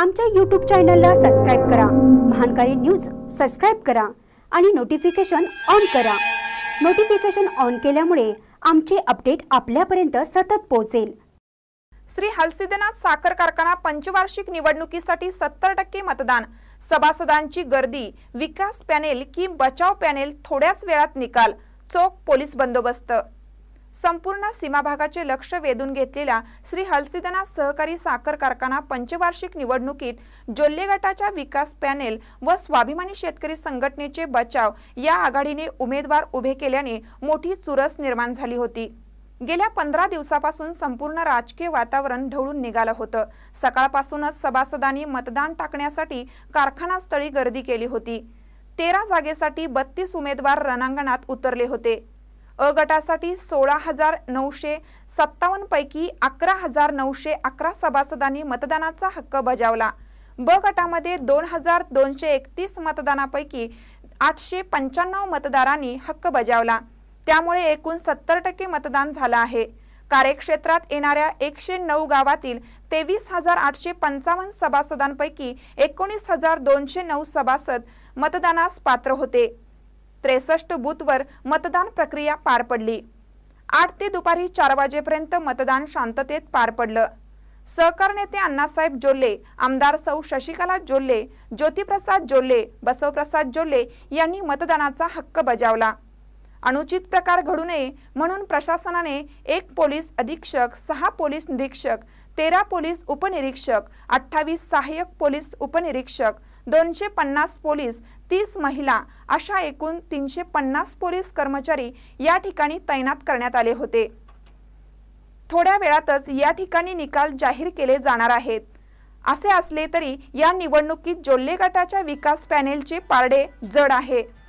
आमच्या यूट्यूब चॅनलला सबस्क्राईब करा महानकारी न्यूज सबस्क्राईब करा आणि नोटिफिकेशन ऑन करा नोटिफिकेशन ऑन केल्यामुळे आमचे अपडेट आपल्यापर्यंत सतत पोहोचेल श्री हलसिदनाथ साखर कारखाना पंचवार्षिक निवडणुकीसाठी सत्तर टक्के मतदान सभासदांची गर्दी विकास पॅनेल की बचाव पॅनेल थोड्याच वेळात निकाल चोख पोलीस बंदोबस्त संपूर्ण सीमाभागाचे लक्ष वेधून घेतलेल्या श्री हलसिदना सहकारी साखर कारखाना पंचवार्षिक निवडणुकीत जोल्ले गटाच्या विकास पॅनेल व स्वाभिमानी शेतकरी संघटनेचे बचाव या आघाडीने उमेदवार उभे केल्याने मोठी चुरस निर्माण झाली होती गेल्या पंधरा दिवसापासून संपूर्ण राजकीय वातावरण ढवळून निघालं होतं सकाळपासूनच सभासदांनी मतदान टाकण्यासाठी कारखानास्थळी गर्दी केली होती तेरा जागेसाठी बत्तीस उमेदवार रणांगणात उतरले होते अ गटासाठी सोळा हजार नऊशे सत्तावन्न पैकी अकरा हजार नऊशे अकरा सभासदांनी मतदानाचा हक्क बजावला ब गटामध्ये दोन हजार दोनशे एकतीस मतदानापैकी आठशे पंच्याण्णव मतदारांनी हक्क बजावला त्यामुळे एकूण सत्तर टक्के मतदान झालं आहे कार्यक्षेत्रात येणाऱ्या एकशे नऊ गावातील तेवीस हजार आठशे पंचावन्न सभासदांपैकी एकोणीस हजार दोनशे नऊ सभासद मतदानास पात्र होते त्रेसष्ट बूथवर मतदान प्रक्रिया पार पडली आठ ते दुपारी चार वाजेपर्यंत मतदान शांततेत पार पडलं सहकार नेते अण्णासाहेब जोल्ले आमदार सौ शशिकला जोल्ले ज्योतिप्रसाद जोल्ले बसवप्रसाद जोल्ले यांनी मतदानाचा हक्क बजावला अनुचित प्रकार घडू नये म्हणून प्रशासनाने एक पोलीस अधीक्षक सहा पोलीस निरीक्षक तेरा पोलीस उपनिरीक्षक अठ्ठावीस सहाय्यक पोलीस उपनिरीक्षक दोनशे पन्नास पोलीस तीस महिला अशा एकूण तीनशे पन्नास पोलीस कर्मचारी या ठिकाणी तैनात करण्यात आले होते थोड्या वेळातच या ठिकाणी निकाल जाहीर केले जाणार आहेत असे असले तरी या निवडणुकीत जोल्ले गटाच्या विकास पॅनेलचे पारडे जड आहे